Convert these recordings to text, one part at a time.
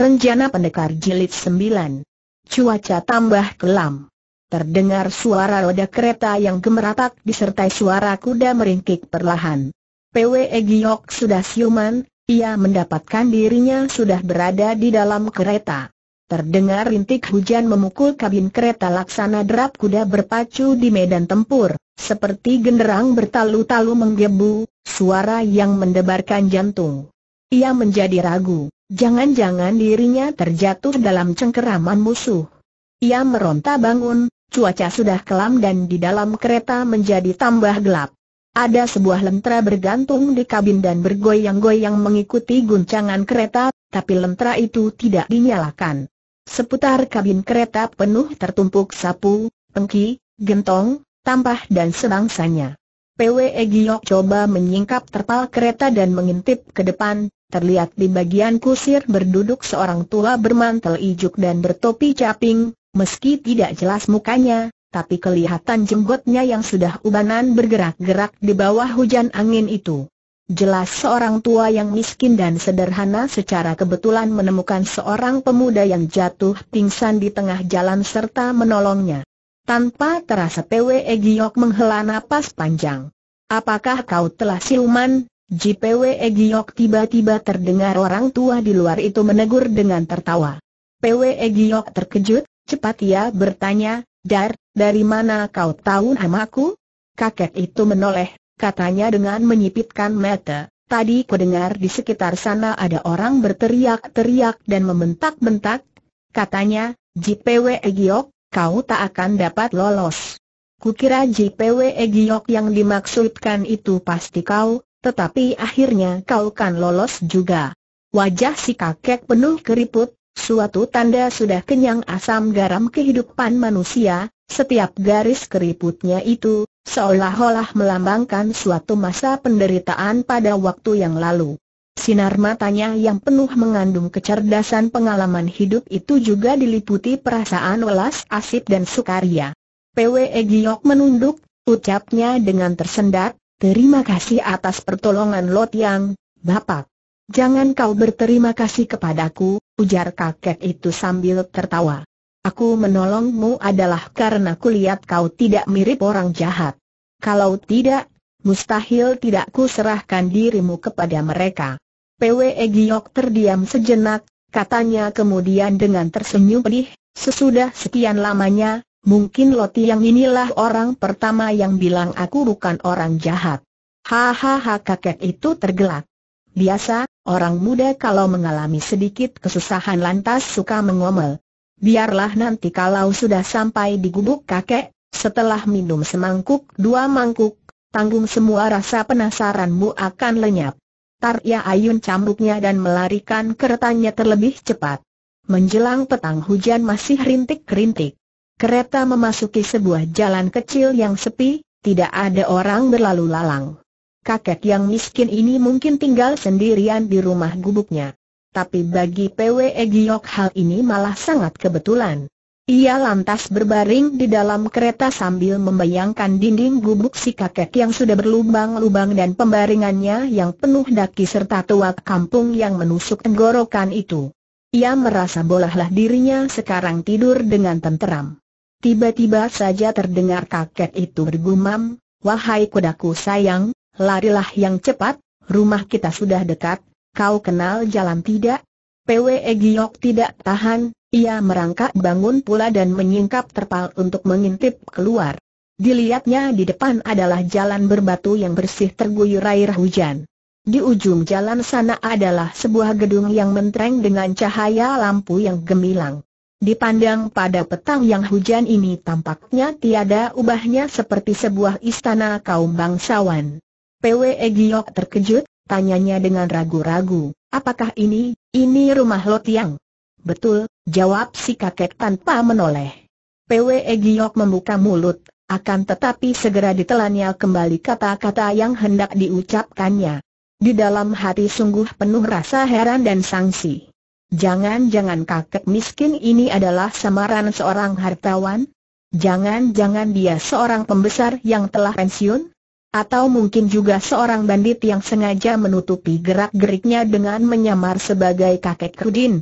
Renjana Pendekar Jilid 9 Cuaca tambah kelam Terdengar suara roda kereta yang gemeratak disertai suara kuda meringkik perlahan PW Giok sudah siuman, ia mendapatkan dirinya sudah berada di dalam kereta Terdengar rintik hujan memukul kabin kereta laksana derap kuda berpacu di medan tempur Seperti genderang bertalu-talu menggebu, suara yang mendebarkan jantung ia menjadi ragu. Jangan-jangan dirinya terjatuh dalam cengkeraman musuh. Ia meronta bangun, cuaca sudah kelam dan di dalam kereta menjadi tambah gelap. Ada sebuah lentera bergantung di kabin dan bergoyang-goyang mengikuti guncangan kereta, tapi lentera itu tidak dinyalakan. Seputar kabin kereta penuh tertumpuk sapu, pengki, gentong, tampah dan sebangsanya. PWE Giyok coba menyingkap terpal kereta dan mengintip ke depan, terlihat di bagian kusir berduduk seorang tua bermantel ijuk dan bertopi caping, meski tidak jelas mukanya, tapi kelihatan jenggotnya yang sudah ubanan bergerak-gerak di bawah hujan angin itu. Jelas seorang tua yang miskin dan sederhana secara kebetulan menemukan seorang pemuda yang jatuh pingsan di tengah jalan serta menolongnya. Tanpa terasa PWE Giok menghela napas panjang. Apakah kau telah siluman? JPW Egyok tiba-tiba terdengar orang tua di luar itu menegur dengan tertawa. PW Egyok terkejut, cepat ia bertanya, Dar, dari mana kau tahu namaku? Kakek itu menoleh, katanya dengan menyipitkan mata. Tadi ku dengar di sekitar sana ada orang berteriak-teriak dan membentak-bentak. Katanya, JPW Egyok, kau tak akan dapat lolos. Kukira JPW Egyok yang dimaksudkan itu pasti kau, tetapi akhirnya kau kan lolos juga. Wajah si kakek penuh keriput, suatu tanda sudah kenyang asam garam kehidupan manusia, setiap garis keriputnya itu, seolah-olah melambangkan suatu masa penderitaan pada waktu yang lalu. Sinar matanya yang penuh mengandung kecerdasan pengalaman hidup itu juga diliputi perasaan welas asih dan sukaria. PWE Giok menunduk, ucapnya dengan tersendat, Terima kasih atas pertolongan Lot Yang, Bapak. Jangan kau berterima kasih kepadaku, ujar kakek itu sambil tertawa. Aku menolongmu adalah karena kulihat kau tidak mirip orang jahat. Kalau tidak, mustahil tidak ku serahkan dirimu kepada mereka. PWE Giok terdiam sejenak, katanya kemudian dengan tersenyum pedih, sesudah sekian lamanya, mungkin Loti yang inilah orang pertama yang bilang aku bukan orang jahat. Hahaha kakek itu tergelak. Biasa, orang muda kalau mengalami sedikit kesusahan lantas suka mengomel. Biarlah nanti kalau sudah sampai di gubuk kakek, setelah minum semangkuk dua mangkuk, tanggung semua rasa penasaranmu akan lenyap. Tarya Ayun cambuknya dan melarikan keretanya terlebih cepat. Menjelang petang hujan masih rintik-rintik. Kereta memasuki sebuah jalan kecil yang sepi, tidak ada orang berlalu lalang. Kakek yang miskin ini mungkin tinggal sendirian di rumah gubuknya. Tapi bagi PW Giok hal ini malah sangat kebetulan. Ia lantas berbaring di dalam kereta sambil membayangkan dinding gubuk si kakek yang sudah berlubang-lubang dan pembaringannya yang penuh daki serta tua kampung yang menusuk tenggorokan itu. Ia merasa bolehlah dirinya sekarang tidur dengan tenteram. Tiba-tiba saja terdengar kakek itu bergumam, Wahai kudaku sayang, larilah yang cepat, rumah kita sudah dekat, kau kenal jalan tidak? PWE Giok tidak tahan, ia merangkak bangun pula dan menyingkap terpal untuk mengintip keluar. Dilihatnya di depan adalah jalan berbatu yang bersih terguyur air hujan. Di ujung jalan sana adalah sebuah gedung yang mentereng dengan cahaya lampu yang gemilang. Dipandang pada petang yang hujan ini tampaknya tiada ubahnya seperti sebuah istana kaum bangsawan. PWE Egyok terkejut, tanyanya dengan ragu-ragu, apakah ini, ini rumah Lotiang? Betul, jawab si kakek tanpa menoleh. PWE Egyok membuka mulut, akan tetapi segera ditelannya kembali kata-kata yang hendak diucapkannya. Di dalam hati sungguh penuh rasa heran dan sangsi. Jangan-jangan kakek miskin ini adalah samaran seorang hartawan? Jangan-jangan dia seorang pembesar yang telah pensiun? Atau mungkin juga seorang bandit yang sengaja menutupi gerak-geriknya dengan menyamar sebagai kakek kudin?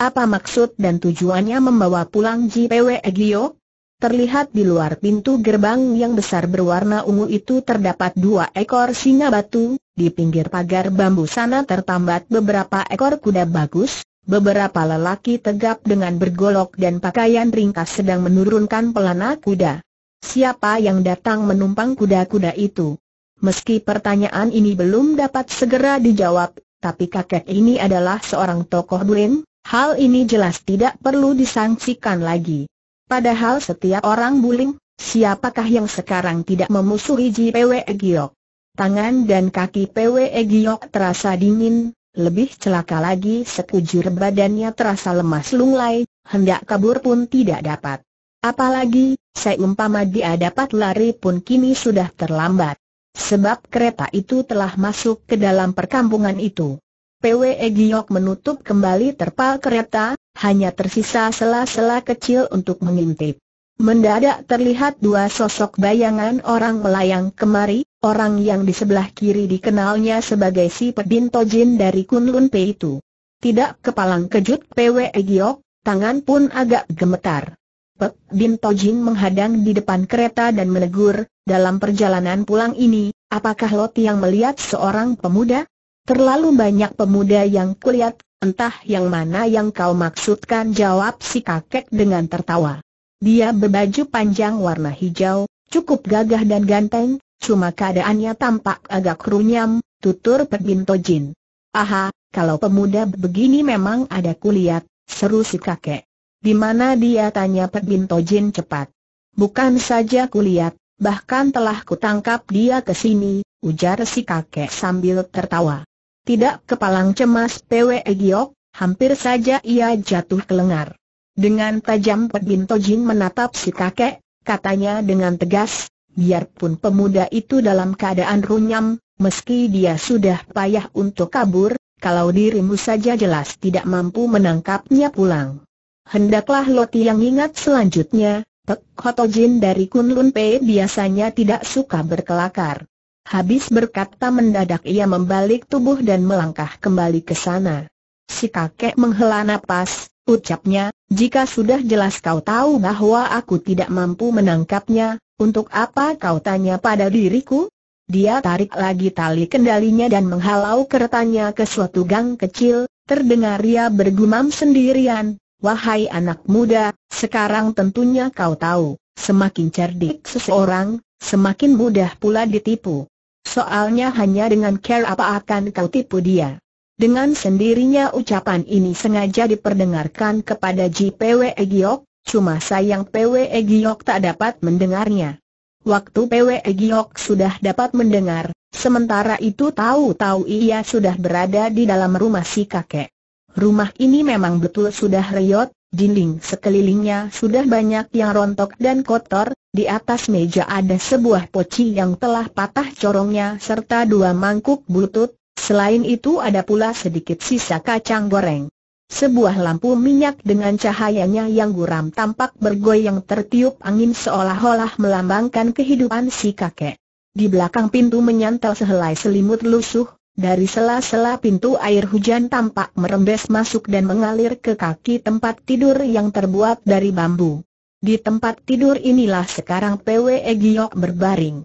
Apa maksud dan tujuannya membawa pulang JPW Egyo? Terlihat di luar pintu gerbang yang besar berwarna ungu itu terdapat dua ekor singa batu, di pinggir pagar bambu sana tertambat beberapa ekor kuda bagus, Beberapa lelaki tegap dengan bergolok dan pakaian ringkas sedang menurunkan pelana kuda. Siapa yang datang menumpang kuda-kuda itu? Meski pertanyaan ini belum dapat segera dijawab, tapi kakek ini adalah seorang tokoh Bulim. hal ini jelas tidak perlu disangsikan lagi. Padahal setiap orang buling, siapakah yang sekarang tidak memusuhi Ji Pwe Giok? Tangan dan kaki Pwe Giok terasa dingin, lebih celaka lagi sekujur badannya terasa lemas lunglai, hendak kabur pun tidak dapat. Apalagi, seumpama dia dapat lari pun kini sudah terlambat. Sebab kereta itu telah masuk ke dalam perkampungan itu. PWE Giyok menutup kembali terpal kereta, hanya tersisa sela-sela kecil untuk mengintip. Mendadak terlihat dua sosok bayangan orang melayang kemari, orang yang di sebelah kiri dikenalnya sebagai si Pedin Tojin dari Kunlun Pei itu. Tidak kepalang kejut Pwe Giok, tangan pun agak gemetar. Pek Bin Tojin menghadang di depan kereta dan menegur, dalam perjalanan pulang ini, apakah Lot yang melihat seorang pemuda? Terlalu banyak pemuda yang kulihat, entah yang mana yang kau maksudkan jawab si kakek dengan tertawa. Dia berbaju panjang warna hijau, cukup gagah dan ganteng, cuma keadaannya tampak agak runyam, tutur Pebinto Jin. Aha, kalau pemuda begini memang ada kulihat, seru si kakek. Di mana dia tanya Pebinto Jin cepat. Bukan saja kulihat, bahkan telah kutangkap dia ke sini, ujar si kakek sambil tertawa. Tidak kepalang cemas Pwe Giok, hampir saja ia jatuh ke lengar. Dengan tajam Pebinto Jin menatap si kakek, katanya dengan tegas, biarpun pemuda itu dalam keadaan runyam, meski dia sudah payah untuk kabur, kalau dirimu saja jelas tidak mampu menangkapnya pulang. Hendaklah Loti yang ingat selanjutnya, Pek Hoto dari Kunlun Pei biasanya tidak suka berkelakar. Habis berkata mendadak ia membalik tubuh dan melangkah kembali ke sana. Si kakek menghela napas, ucapnya, jika sudah jelas kau tahu bahwa aku tidak mampu menangkapnya, untuk apa kau tanya pada diriku? Dia tarik lagi tali kendalinya dan menghalau keretanya ke suatu gang kecil, terdengar ia bergumam sendirian, wahai anak muda, sekarang tentunya kau tahu, semakin cerdik seseorang, semakin mudah pula ditipu. Soalnya hanya dengan care apa akan kau tipu dia. Dengan sendirinya ucapan ini sengaja diperdengarkan kepada JPW Giok, cuma sayang PW Giok tak dapat mendengarnya. Waktu PW Giok sudah dapat mendengar, sementara itu tahu-tahu ia sudah berada di dalam rumah si kakek. Rumah ini memang betul sudah riot, dinding sekelilingnya sudah banyak yang rontok dan kotor, di atas meja ada sebuah poci yang telah patah corongnya serta dua mangkuk butut, Selain itu ada pula sedikit sisa kacang goreng. Sebuah lampu minyak dengan cahayanya yang guram tampak bergoyang tertiup angin seolah-olah melambangkan kehidupan si kakek. Di belakang pintu menyantel sehelai selimut lusuh, dari sela-sela pintu air hujan tampak merembes masuk dan mengalir ke kaki tempat tidur yang terbuat dari bambu. Di tempat tidur inilah sekarang PW e Giok berbaring.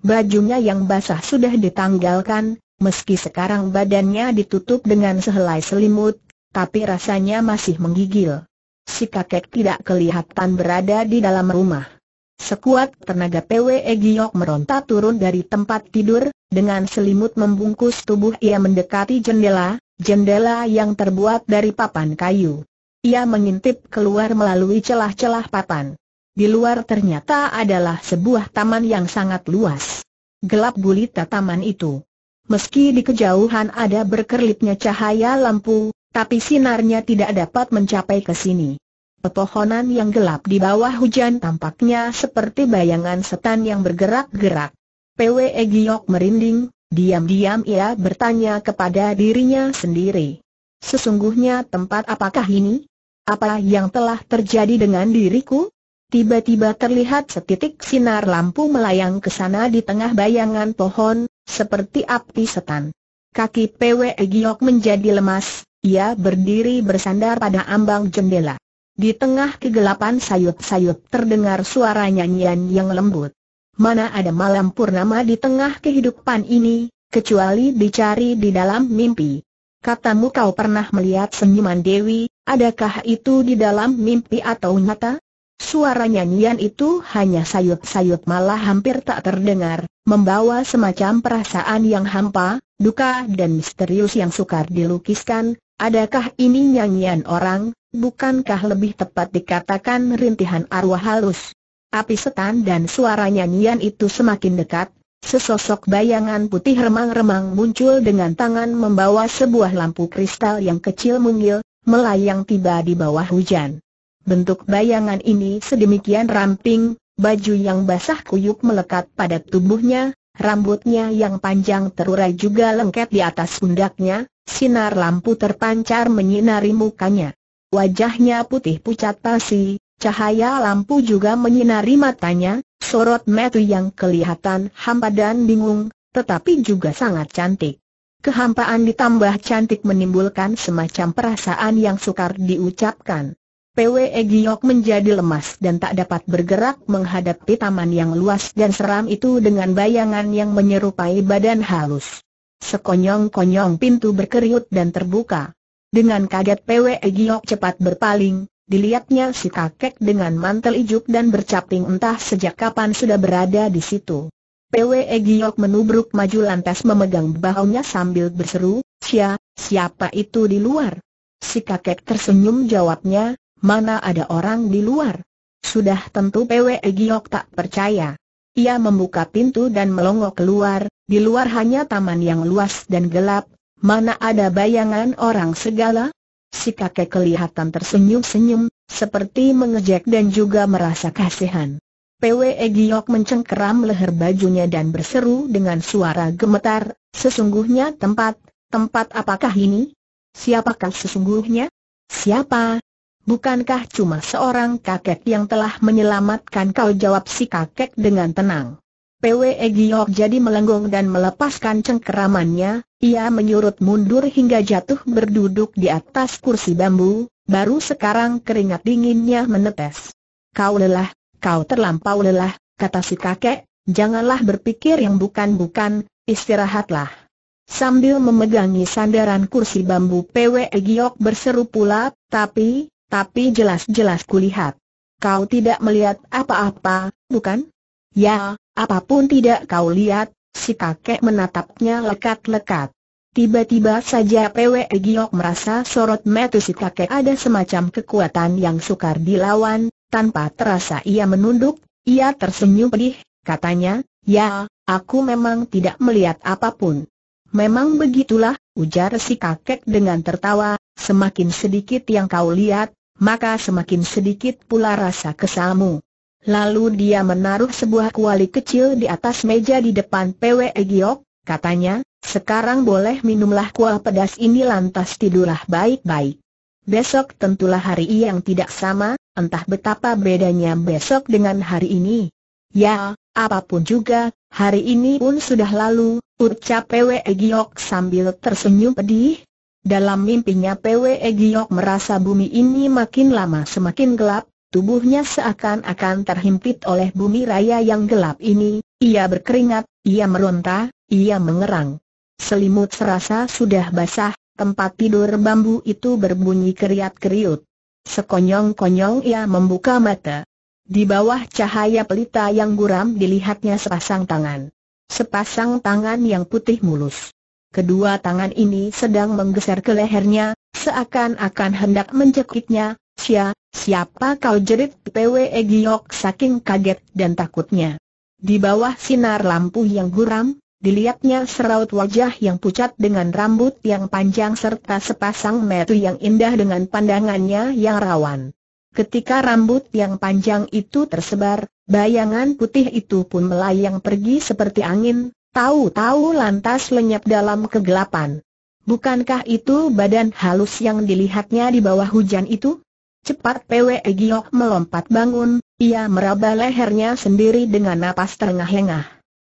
Bajunya yang basah sudah ditanggalkan, Meski sekarang badannya ditutup dengan sehelai selimut, tapi rasanya masih menggigil. Si kakek tidak kelihatan berada di dalam rumah. Sekuat tenaga PWE Giok meronta turun dari tempat tidur, dengan selimut membungkus tubuh ia mendekati jendela, jendela yang terbuat dari papan kayu. Ia mengintip keluar melalui celah-celah papan. Di luar ternyata adalah sebuah taman yang sangat luas. Gelap gulita taman itu. Meski di kejauhan ada berkerlipnya cahaya lampu, tapi sinarnya tidak dapat mencapai ke sini. Pepohonan yang gelap di bawah hujan tampaknya seperti bayangan setan yang bergerak-gerak. PWE Giok merinding, diam-diam ia bertanya kepada dirinya sendiri. Sesungguhnya tempat apakah ini? Apa yang telah terjadi dengan diriku? Tiba-tiba terlihat setitik sinar lampu melayang ke sana di tengah bayangan pohon, seperti api setan. Kaki PW Giok menjadi lemas, ia berdiri bersandar pada ambang jendela. Di tengah kegelapan sayup-sayup terdengar suara nyanyian yang lembut. Mana ada malam purnama di tengah kehidupan ini, kecuali dicari di dalam mimpi. Katamu kau pernah melihat senyuman Dewi, adakah itu di dalam mimpi atau nyata? Suara nyanyian itu hanya sayut sayut malah hampir tak terdengar, membawa semacam perasaan yang hampa, duka dan misterius yang sukar dilukiskan, adakah ini nyanyian orang, bukankah lebih tepat dikatakan rintihan arwah halus? Api setan dan suara nyanyian itu semakin dekat, sesosok bayangan putih remang-remang muncul dengan tangan membawa sebuah lampu kristal yang kecil mungil, melayang tiba di bawah hujan. Bentuk bayangan ini sedemikian ramping, baju yang basah kuyuk melekat pada tubuhnya, rambutnya yang panjang terurai juga lengket di atas pundaknya, sinar lampu terpancar menyinari mukanya. Wajahnya putih pucat pasi, cahaya lampu juga menyinari matanya, sorot metu yang kelihatan hampa dan bingung, tetapi juga sangat cantik. Kehampaan ditambah cantik menimbulkan semacam perasaan yang sukar diucapkan. PW e Giok menjadi lemas dan tak dapat bergerak menghadapi taman yang luas dan seram itu dengan bayangan yang menyerupai badan halus. Sekonyong-konyong pintu berkeriut dan terbuka. Dengan kaget PW e Giok cepat berpaling, dilihatnya si kakek dengan mantel ijuk dan bercaping entah sejak kapan sudah berada di situ. PW e Giok menubruk maju lantas memegang bahunya sambil berseru, siapa itu di luar? Si kakek tersenyum jawabnya, Mana ada orang di luar? Sudah tentu PW Giok tak percaya. Ia membuka pintu dan melongo keluar, di luar hanya taman yang luas dan gelap, mana ada bayangan orang segala? Si kakek kelihatan tersenyum-senyum, seperti mengejek dan juga merasa kasihan. PW Giok mencengkeram leher bajunya dan berseru dengan suara gemetar, sesungguhnya tempat, tempat apakah ini? Siapakah sesungguhnya? Siapa, Bukankah cuma seorang kakek yang telah menyelamatkan kau jawab si kakek dengan tenang. PWE Giok jadi melenggong dan melepaskan cengkeramannya, ia menyurut mundur hingga jatuh berduduk di atas kursi bambu, baru sekarang keringat dinginnya menetes. Kau lelah, kau terlampau lelah, kata si kakek, janganlah berpikir yang bukan-bukan, istirahatlah. Sambil memegangi sandaran kursi bambu PWE Giok berseru pula, tapi, tapi jelas-jelas kulihat. Kau tidak melihat apa-apa, bukan? Ya, apapun tidak kau lihat, si kakek menatapnya lekat-lekat. Tiba-tiba saja PWE Giok merasa sorot mata si kakek ada semacam kekuatan yang sukar dilawan, tanpa terasa ia menunduk, ia tersenyum pedih, katanya, ya, aku memang tidak melihat apapun. Memang begitulah, ujar si kakek dengan tertawa, Semakin sedikit yang kau lihat, maka semakin sedikit pula rasa kesalmu. Lalu dia menaruh sebuah kuali kecil di atas meja di depan PW Giok, katanya, sekarang boleh minumlah kuah pedas ini lantas tidurlah baik-baik. Besok tentulah hari yang tidak sama, entah betapa bedanya besok dengan hari ini. Ya, apapun juga, hari ini pun sudah lalu, ucap PW Giok sambil tersenyum pedih, dalam mimpinya Pwe Giok merasa bumi ini makin lama semakin gelap, tubuhnya seakan-akan terhimpit oleh bumi raya yang gelap ini, ia berkeringat, ia meronta, ia mengerang. Selimut serasa sudah basah, tempat tidur bambu itu berbunyi keriat-keriut. Sekonyong-konyong ia membuka mata. Di bawah cahaya pelita yang guram dilihatnya sepasang tangan. Sepasang tangan yang putih mulus. Kedua tangan ini sedang menggeser ke lehernya, seakan-akan hendak mencekiknya. Sia, siapa kau jerit PWE Giok saking kaget dan takutnya. Di bawah sinar lampu yang guram, dilihatnya seraut wajah yang pucat dengan rambut yang panjang serta sepasang metu yang indah dengan pandangannya yang rawan. Ketika rambut yang panjang itu tersebar, bayangan putih itu pun melayang pergi seperti angin, Tahu-tahu lantas lenyap dalam kegelapan. Bukankah itu badan halus yang dilihatnya di bawah hujan itu? Cepat Pwe Giok melompat bangun, ia meraba lehernya sendiri dengan napas terengah-engah.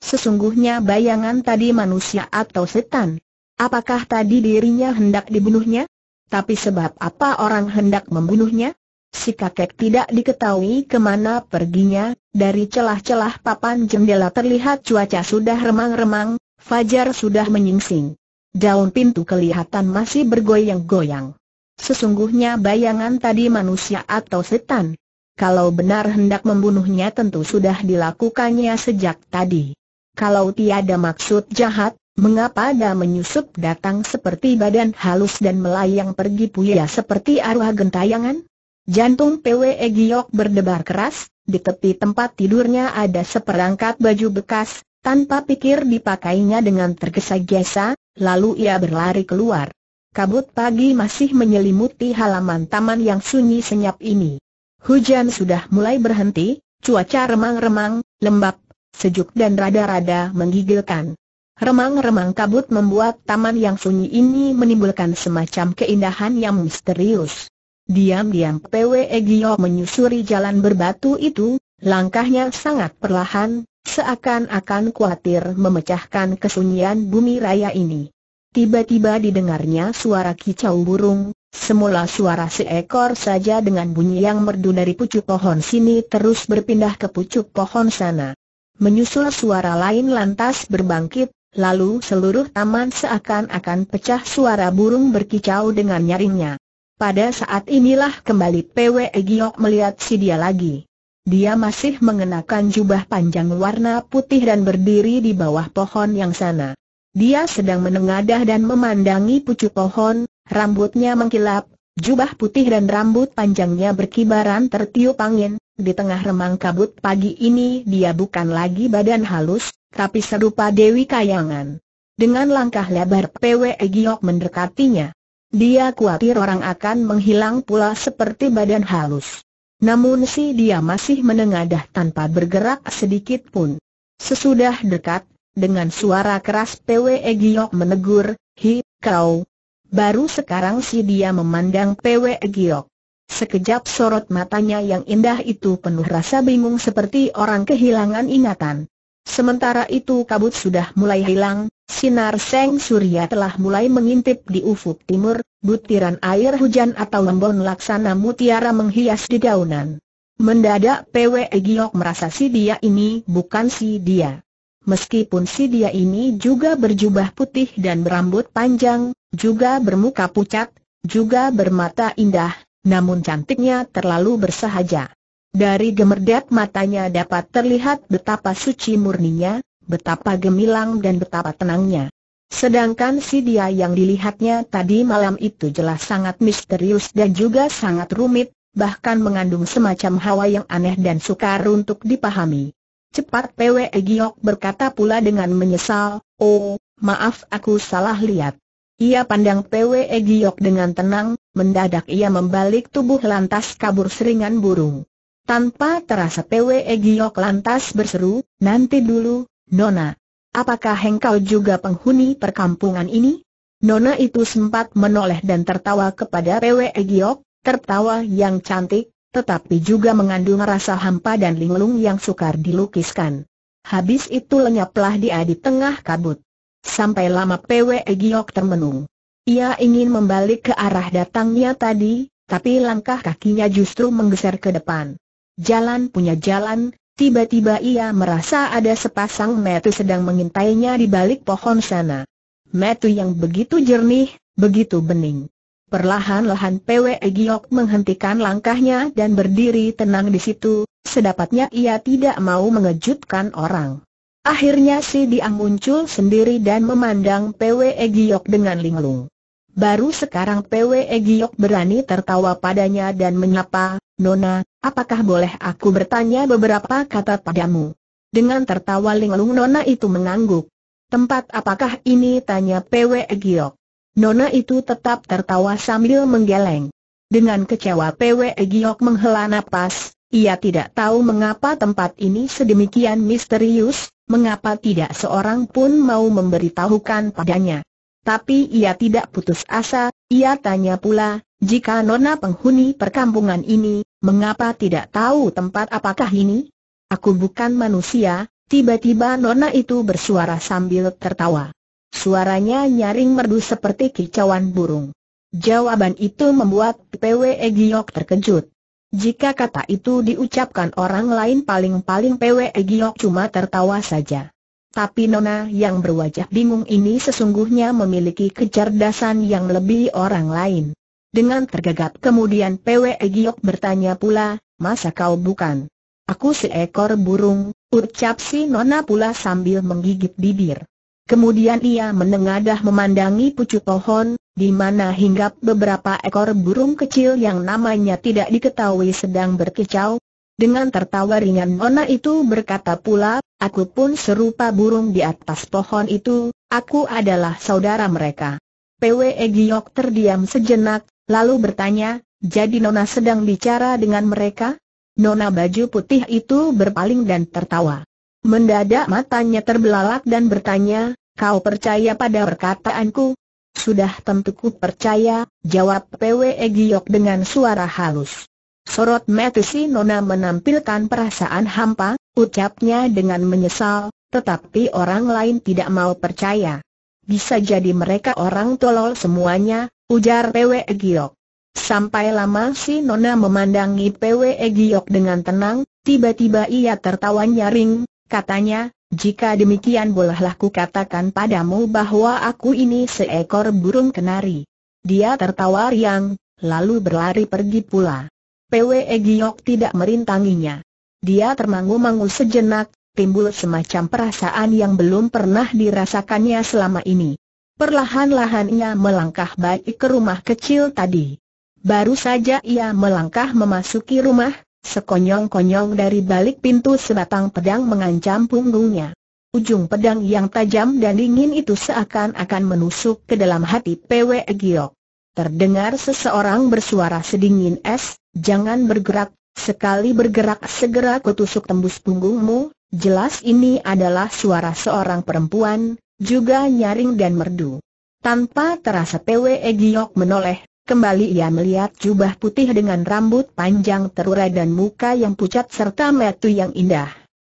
Sesungguhnya bayangan tadi manusia atau setan. Apakah tadi dirinya hendak dibunuhnya? Tapi sebab apa orang hendak membunuhnya? Si kakek tidak diketahui kemana perginya, dari celah-celah papan jendela terlihat cuaca sudah remang-remang, fajar sudah menyingsing. Daun pintu kelihatan masih bergoyang-goyang. Sesungguhnya bayangan tadi manusia atau setan. Kalau benar hendak membunuhnya tentu sudah dilakukannya sejak tadi. Kalau tiada maksud jahat, mengapa dia menyusup datang seperti badan halus dan melayang pergi puyah seperti arwah gentayangan? Jantung PWE Giok berdebar keras, di tepi tempat tidurnya ada seperangkat baju bekas, tanpa pikir dipakainya dengan tergesa-gesa, lalu ia berlari keluar. Kabut pagi masih menyelimuti halaman taman yang sunyi senyap ini. Hujan sudah mulai berhenti, cuaca remang-remang, lembab, sejuk dan rada-rada menggigilkan. Remang-remang kabut membuat taman yang sunyi ini menimbulkan semacam keindahan yang misterius. Diam-diam PW Egyo menyusuri jalan berbatu itu, langkahnya sangat perlahan, seakan-akan khawatir memecahkan kesunyian bumi raya ini. Tiba-tiba didengarnya suara kicau burung, semula suara seekor saja dengan bunyi yang merdu dari pucuk pohon sini terus berpindah ke pucuk pohon sana. Menyusul suara lain lantas berbangkit, lalu seluruh taman seakan-akan pecah suara burung berkicau dengan nyaringnya. Pada saat inilah kembali PW Giok melihat si dia lagi. Dia masih mengenakan jubah panjang warna putih dan berdiri di bawah pohon yang sana. Dia sedang menengadah dan memandangi pucuk pohon, rambutnya mengkilap, jubah putih dan rambut panjangnya berkibaran tertiup angin. Di tengah remang kabut pagi ini dia bukan lagi badan halus, tapi serupa Dewi Kayangan. Dengan langkah lebar PW Giok mendekatinya. Dia khawatir orang akan menghilang pula seperti badan halus. Namun si dia masih menengadah tanpa bergerak sedikit pun. Sesudah dekat, dengan suara keras PWE Giok menegur, Hi, kau. Baru sekarang si dia memandang PWE Giok. Sekejap sorot matanya yang indah itu penuh rasa bingung seperti orang kehilangan ingatan. Sementara itu kabut sudah mulai hilang, Sinar Seng Surya telah mulai mengintip di ufuk timur, butiran air hujan atau lembon laksana mutiara menghias di daunan. Mendadak PW Giok merasa si dia ini bukan si dia. Meskipun si dia ini juga berjubah putih dan berambut panjang, juga bermuka pucat, juga bermata indah, namun cantiknya terlalu bersahaja. Dari gemerdat matanya dapat terlihat betapa suci murninya, betapa gemilang dan betapa tenangnya. Sedangkan si dia yang dilihatnya tadi malam itu jelas sangat misterius dan juga sangat rumit, bahkan mengandung semacam hawa yang aneh dan sukar untuk dipahami. Cepat PWE Giok berkata pula dengan menyesal, Oh, maaf aku salah lihat. Ia pandang PWE Giok dengan tenang, mendadak ia membalik tubuh lantas kabur seringan burung. Tanpa terasa PWE Giok lantas berseru, nanti dulu, Nona, apakah engkau juga penghuni perkampungan ini? Nona itu sempat menoleh dan tertawa kepada Pwe Giok, tertawa yang cantik, tetapi juga mengandung rasa hampa dan linglung yang sukar dilukiskan. Habis itu lenyaplah dia di tengah kabut. Sampai lama Pwe Giok termenung. Ia ingin membalik ke arah datangnya tadi, tapi langkah kakinya justru menggeser ke depan. Jalan punya jalan, Tiba-tiba ia merasa ada sepasang metu sedang mengintainya di balik pohon sana. Metu yang begitu jernih, begitu bening. Perlahan-lahan PW e Giok menghentikan langkahnya dan berdiri tenang di situ, sedapatnya ia tidak mau mengejutkan orang. Akhirnya si dia muncul sendiri dan memandang PW e Giok dengan linglung. Baru sekarang PW e Giok berani tertawa padanya dan menyapa, Nona, apakah boleh aku bertanya beberapa kata padamu? Dengan tertawa linglung Nona itu mengangguk. Tempat apakah ini? tanya PW Giok. Nona itu tetap tertawa sambil menggeleng. Dengan kecewa PW Giok menghela napas, ia tidak tahu mengapa tempat ini sedemikian misterius, mengapa tidak seorang pun mau memberitahukan padanya. Tapi ia tidak putus asa, ia tanya pula, jika nona penghuni perkampungan ini, mengapa tidak tahu tempat apakah ini? Aku bukan manusia, tiba-tiba nona itu bersuara sambil tertawa. Suaranya nyaring merdu seperti kicauan burung. Jawaban itu membuat PW Giok terkejut. Jika kata itu diucapkan orang lain paling-paling PW Giok cuma tertawa saja. Tapi Nona yang berwajah bingung ini sesungguhnya memiliki kecerdasan yang lebih orang lain. Dengan tergagap kemudian PWE Giok bertanya pula, masa kau bukan? Aku seekor burung, ucap si Nona pula sambil menggigit bibir. Kemudian ia menengadah memandangi pucuk pohon, di mana hinggap beberapa ekor burung kecil yang namanya tidak diketahui sedang berkicau. Dengan tertawa ringan Nona itu berkata pula, aku pun serupa burung di atas pohon itu, aku adalah saudara mereka. PWE Giok terdiam sejenak, lalu bertanya, jadi Nona sedang bicara dengan mereka? Nona baju putih itu berpaling dan tertawa. Mendadak matanya terbelalak dan bertanya, kau percaya pada perkataanku? Sudah tentu ku percaya, jawab PWE Giok dengan suara halus. Sorot mata si Nona menampilkan perasaan hampa, ucapnya dengan menyesal, tetapi orang lain tidak mau percaya. Bisa jadi mereka orang tolol semuanya, ujar PW Giok. Sampai lama si Nona memandangi PW Giok dengan tenang, tiba-tiba ia tertawa nyaring, katanya, jika demikian bolehlah ku katakan padamu bahwa aku ini seekor burung kenari. Dia tertawa riang, lalu berlari pergi pula. PW Giok tidak merintanginya. Dia termangu-mangu sejenak, timbul semacam perasaan yang belum pernah dirasakannya selama ini. Perlahan-lahan ia melangkah baik ke rumah kecil tadi. Baru saja ia melangkah memasuki rumah, sekonyong-konyong dari balik pintu sebatang pedang mengancam punggungnya. Ujung pedang yang tajam dan dingin itu seakan-akan menusuk ke dalam hati Pwe Giok. Terdengar seseorang bersuara sedingin es, jangan bergerak, sekali bergerak segera kutusuk tembus punggungmu, Jelas ini adalah suara seorang perempuan, juga nyaring dan merdu. Tanpa terasa PW e Giok menoleh, kembali ia melihat jubah putih dengan rambut panjang terurai dan muka yang pucat serta metu yang indah.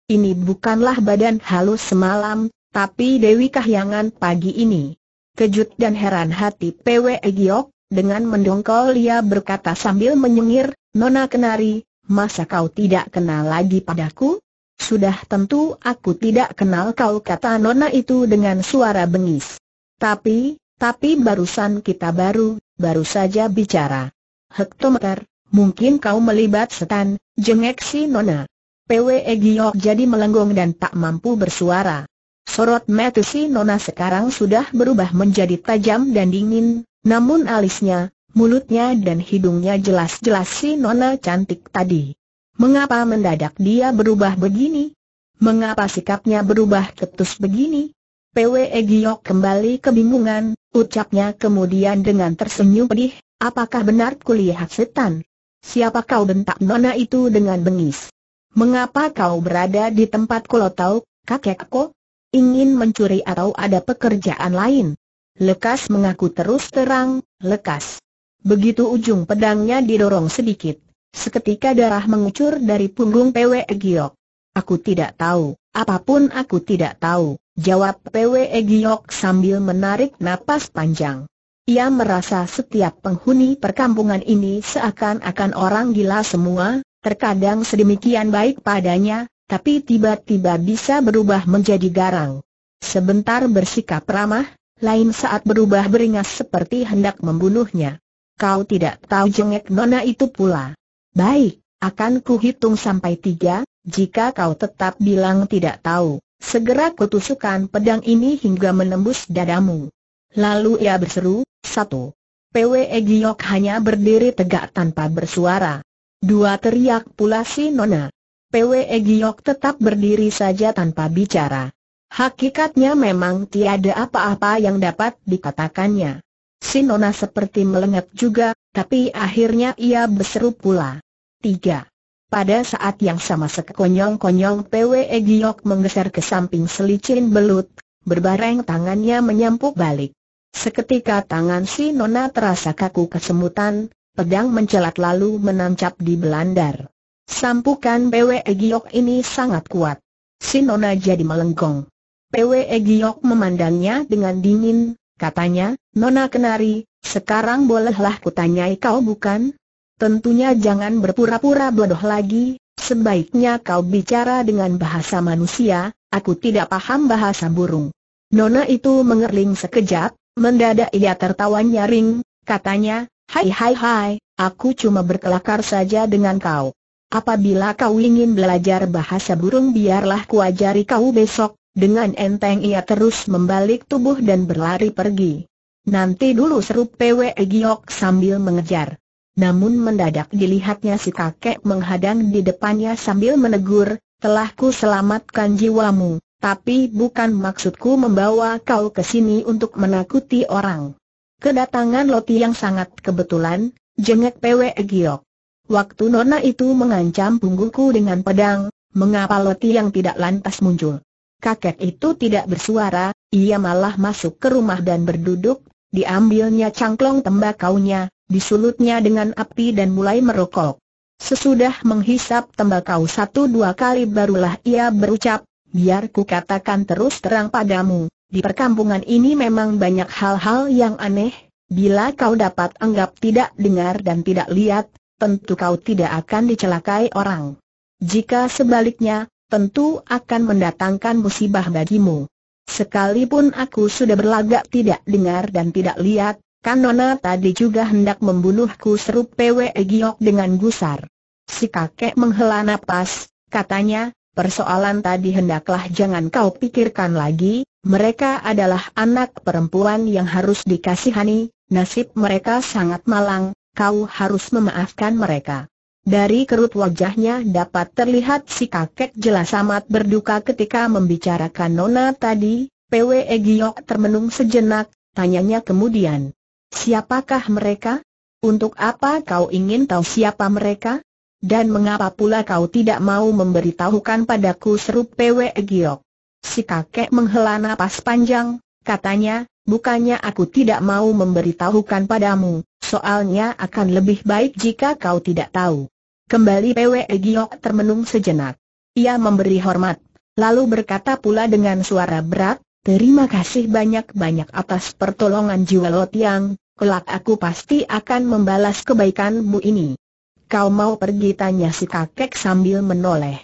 Ini bukanlah badan halus semalam, tapi Dewi Kahyangan pagi ini. Kejut dan heran hati PW e Giok, dengan mendongkol ia berkata sambil menyengir, Nona Kenari, masa kau tidak kenal lagi padaku? Sudah tentu aku tidak kenal kau kata Nona itu dengan suara bengis. Tapi, tapi barusan kita baru, baru saja bicara. Hektometer, mungkin kau melibat setan, jengek si Nona. PWE Giok jadi melenggong dan tak mampu bersuara. Sorot mata si Nona sekarang sudah berubah menjadi tajam dan dingin, namun alisnya, mulutnya dan hidungnya jelas-jelas si Nona cantik tadi. Mengapa mendadak dia berubah begini? Mengapa sikapnya berubah ketus begini? PWE Giok kembali kebingungan, ucapnya kemudian dengan tersenyum pedih, apakah benar kulihat setan? Siapa kau bentak nona itu dengan bengis? Mengapa kau berada di tempat kalau tahu, kakekku? Ingin mencuri atau ada pekerjaan lain? Lekas mengaku terus terang, lekas. Begitu ujung pedangnya didorong sedikit, Seketika darah mengucur dari punggung PW Giok. Aku tidak tahu, apapun aku tidak tahu, jawab PW Giok sambil menarik napas panjang. Ia merasa setiap penghuni perkampungan ini seakan-akan orang gila semua, terkadang sedemikian baik padanya, tapi tiba-tiba bisa berubah menjadi garang. Sebentar bersikap ramah, lain saat berubah beringas seperti hendak membunuhnya. Kau tidak tahu jengek nona itu pula. Baik, akan kuhitung sampai tiga, jika kau tetap bilang tidak tahu, segera kutusukan pedang ini hingga menembus dadamu. Lalu ia berseru, satu. PWE Giok hanya berdiri tegak tanpa bersuara. Dua teriak pula si Nona. PWE Giok tetap berdiri saja tanpa bicara. Hakikatnya memang tiada apa-apa yang dapat dikatakannya. Si Nona seperti melengat juga, tapi akhirnya ia berseru pula tiga. Pada saat yang sama sekonyong-konyong PWE Giok menggeser ke samping selicin belut, berbareng tangannya menyampuk balik. Seketika tangan si Nona terasa kaku kesemutan, pedang mencelat lalu menancap di belandar. Sampukan PWE Giok ini sangat kuat. Si Nona jadi melenggong. PWE Giok memandangnya dengan dingin, katanya, Nona Kenari, sekarang bolehlah kutanyai kau bukan? Tentunya jangan berpura-pura bodoh lagi, sebaiknya kau bicara dengan bahasa manusia, aku tidak paham bahasa burung. Nona itu mengerling sekejap, mendadak ia tertawa nyaring, katanya, Hai hai hai, aku cuma berkelakar saja dengan kau. Apabila kau ingin belajar bahasa burung biarlah kuajari kau besok, dengan enteng ia terus membalik tubuh dan berlari pergi. Nanti dulu seru PW Giok sambil mengejar. Namun mendadak dilihatnya si kakek menghadang di depannya sambil menegur, telah ku selamatkan jiwamu, tapi bukan maksudku membawa kau ke sini untuk menakuti orang. Kedatangan Loti yang sangat kebetulan, jengek Pwe Giok. Waktu nona itu mengancam punggungku dengan pedang, mengapa Loti yang tidak lantas muncul? Kakek itu tidak bersuara, ia malah masuk ke rumah dan berduduk, diambilnya cangklong tembakaunya, disulutnya dengan api dan mulai merokok. Sesudah menghisap tembakau satu dua kali barulah ia berucap, biar ku katakan terus terang padamu, di perkampungan ini memang banyak hal-hal yang aneh, bila kau dapat anggap tidak dengar dan tidak lihat, tentu kau tidak akan dicelakai orang. Jika sebaliknya, tentu akan mendatangkan musibah bagimu. Sekalipun aku sudah berlagak tidak dengar dan tidak lihat, Kan Nona tadi juga hendak membunuhku seru Pwe Giok dengan gusar. Si kakek menghela nafas, katanya, persoalan tadi hendaklah jangan kau pikirkan lagi, mereka adalah anak perempuan yang harus dikasihani, nasib mereka sangat malang, kau harus memaafkan mereka. Dari kerut wajahnya dapat terlihat si kakek jelas amat berduka ketika membicarakan Nona tadi, Pwe Giok termenung sejenak, tanyanya kemudian. Siapakah mereka? Untuk apa kau ingin tahu siapa mereka? Dan mengapa pula kau tidak mau memberitahukan padaku seru Pwe Giok? Si kakek menghela nafas panjang, katanya, bukannya aku tidak mau memberitahukan padamu, soalnya akan lebih baik jika kau tidak tahu. Kembali Pwe Giok termenung sejenak. Ia memberi hormat, lalu berkata pula dengan suara berat, terima kasih banyak-banyak atas pertolongan jiwa Lot yang, kelak aku pasti akan membalas kebaikanmu ini. Kau mau pergi tanya si kakek sambil menoleh.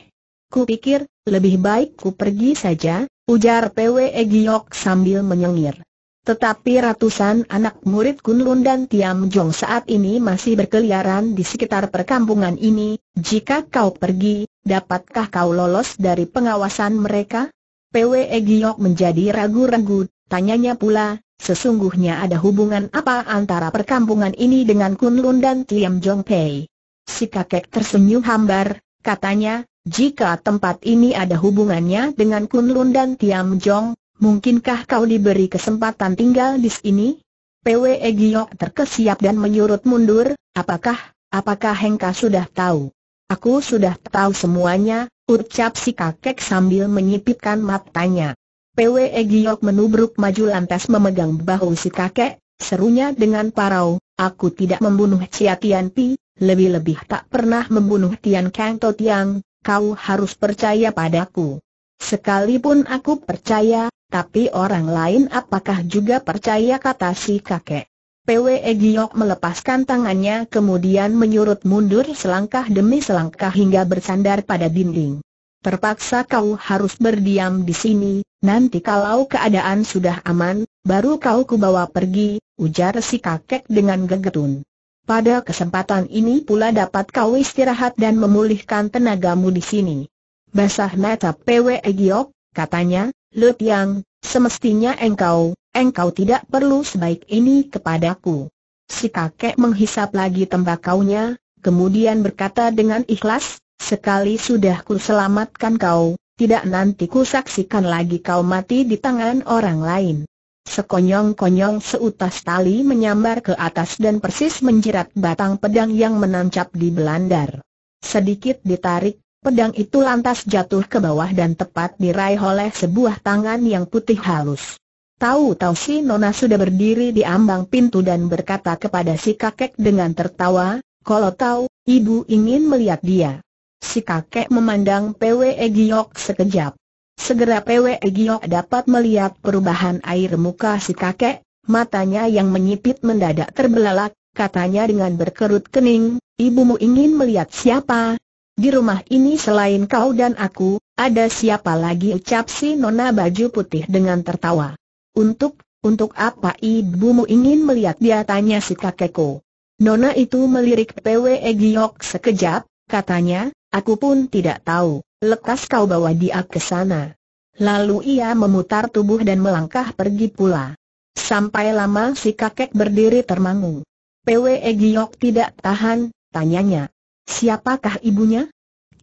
Ku pikir, lebih baik ku pergi saja, ujar PW Giok sambil menyengir. Tetapi ratusan anak murid Kunlun dan Tiam Jong saat ini masih berkeliaran di sekitar perkampungan ini, jika kau pergi, dapatkah kau lolos dari pengawasan mereka? PWE Giok menjadi ragu-ragu, tanyanya pula, sesungguhnya ada hubungan apa antara perkampungan ini dengan Kunlun dan Tiam Jong Pei? Si kakek tersenyum hambar, katanya, jika tempat ini ada hubungannya dengan Kunlun dan Tiam Jong, mungkinkah kau diberi kesempatan tinggal di sini? PWE Giok terkesiap dan menyurut mundur, apakah, apakah Hengka sudah tahu? Aku sudah tahu semuanya, ucap si kakek sambil menyipitkan matanya. Pwe Giok menubruk maju lantas memegang bahu si kakek, serunya dengan parau, aku tidak membunuh Cia Tian Pi, lebih-lebih tak pernah membunuh Tian Kang To Tiang, kau harus percaya padaku. Sekalipun aku percaya, tapi orang lain apakah juga percaya kata si kakek. PWE Giok melepaskan tangannya kemudian menyurut mundur selangkah demi selangkah hingga bersandar pada dinding. Terpaksa kau harus berdiam di sini, nanti kalau keadaan sudah aman, baru kau kubawa pergi, ujar si kakek dengan gegetun. Pada kesempatan ini pula dapat kau istirahat dan memulihkan tenagamu di sini. Basah mata PWE Giok, katanya, Lut Yang, semestinya engkau, Engkau tidak perlu sebaik ini kepadaku. Si kakek menghisap lagi tembakaunya, kemudian berkata dengan ikhlas, sekali sudah ku selamatkan kau, tidak nanti ku saksikan lagi kau mati di tangan orang lain. Sekonyong-konyong seutas tali menyambar ke atas dan persis menjerat batang pedang yang menancap di belandar. Sedikit ditarik, pedang itu lantas jatuh ke bawah dan tepat diraih oleh sebuah tangan yang putih halus. Tahu-tahu si Nona sudah berdiri di ambang pintu dan berkata kepada si kakek dengan tertawa, kalau tahu, ibu ingin melihat dia. Si kakek memandang PWE Giok sekejap. Segera PWE Giok dapat melihat perubahan air muka si kakek, matanya yang menyipit mendadak terbelalak, katanya dengan berkerut kening, ibumu ingin melihat siapa? Di rumah ini selain kau dan aku, ada siapa lagi ucap si Nona baju putih dengan tertawa. Untuk, untuk apa ibumu ingin melihat dia tanya si kakekku. Nona itu melirik PWE Giok sekejap, katanya, aku pun tidak tahu, lekas kau bawa dia ke sana. Lalu ia memutar tubuh dan melangkah pergi pula. Sampai lama si kakek berdiri termangu. PWE Giok tidak tahan, tanyanya. Siapakah ibunya?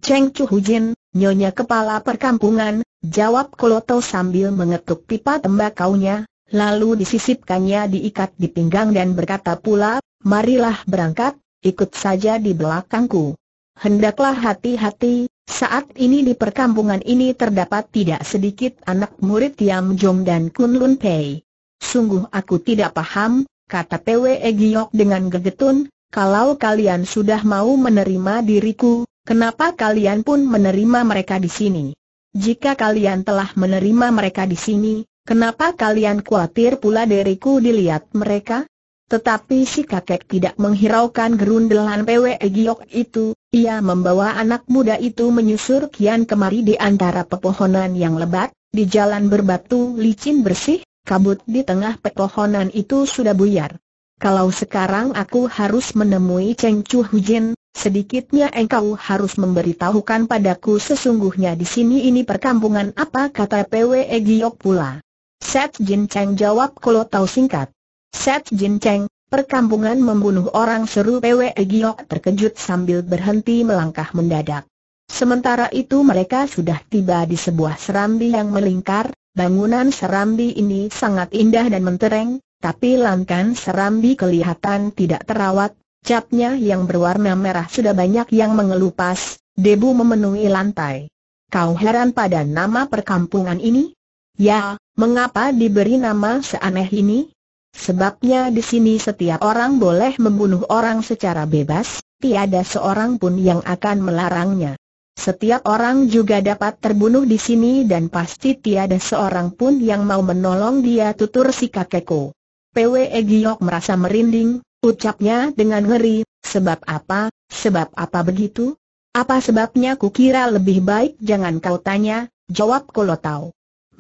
Cheng Chu Hujin, nyonya kepala perkampungan, Jawab Koloto sambil mengetuk pipa tembakaunya, lalu disisipkannya diikat di pinggang dan berkata pula, marilah berangkat, ikut saja di belakangku. Hendaklah hati-hati, saat ini di perkampungan ini terdapat tidak sedikit anak murid Yam Jom dan Kun Lun Pei. Sungguh aku tidak paham, kata Pwe Giok dengan gegetun, kalau kalian sudah mau menerima diriku, kenapa kalian pun menerima mereka di sini? Jika kalian telah menerima mereka di sini, kenapa kalian khawatir pula diriku dilihat mereka? Tetapi si kakek tidak menghiraukan gerundelan PWE Giok itu, ia membawa anak muda itu menyusur kian kemari di antara pepohonan yang lebat, di jalan berbatu licin bersih, kabut di tengah pepohonan itu sudah buyar. Kalau sekarang aku harus menemui Cheng Chu Hujin, Sedikitnya engkau harus memberitahukan padaku sesungguhnya di sini ini perkampungan apa kata PWE Egyok pula. Set Jin Cheng jawab kalau tahu singkat. Set Jin Cheng, perkampungan membunuh orang seru PWE Egyok terkejut sambil berhenti melangkah mendadak. Sementara itu mereka sudah tiba di sebuah serambi yang melingkar, bangunan serambi ini sangat indah dan mentereng, tapi langkan serambi kelihatan tidak terawat, Capnya yang berwarna merah sudah banyak yang mengelupas, debu memenuhi lantai. Kau heran pada nama perkampungan ini? Ya, mengapa diberi nama seaneh ini? Sebabnya di sini setiap orang boleh membunuh orang secara bebas, tiada seorang pun yang akan melarangnya. Setiap orang juga dapat terbunuh di sini dan pasti tiada seorang pun yang mau menolong dia tutur si kakekku. PWE Giok merasa merinding, Ucapnya dengan ngeri, sebab apa, sebab apa begitu? Apa sebabnya kukira lebih baik jangan kau tanya, jawab kalau tahu.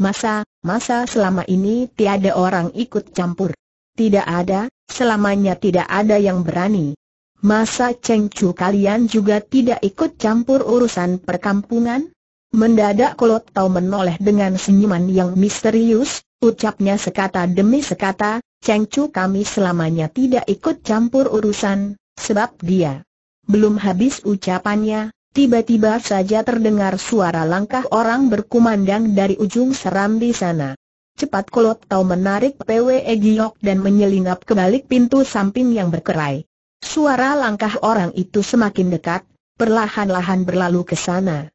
Masa, masa selama ini tiada orang ikut campur. Tidak ada, selamanya tidak ada yang berani. Masa cengcu kalian juga tidak ikut campur urusan perkampungan? Mendadak Kolotau tahu menoleh dengan senyuman yang misterius, ucapnya sekata demi sekata, Cheng kami selamanya tidak ikut campur urusan, sebab dia. Belum habis ucapannya, tiba-tiba saja terdengar suara langkah orang berkumandang dari ujung seram di sana. Cepat Kolot tahu menarik PWE Giok dan menyelinap ke balik pintu samping yang berkerai. Suara langkah orang itu semakin dekat, perlahan-lahan berlalu ke sana.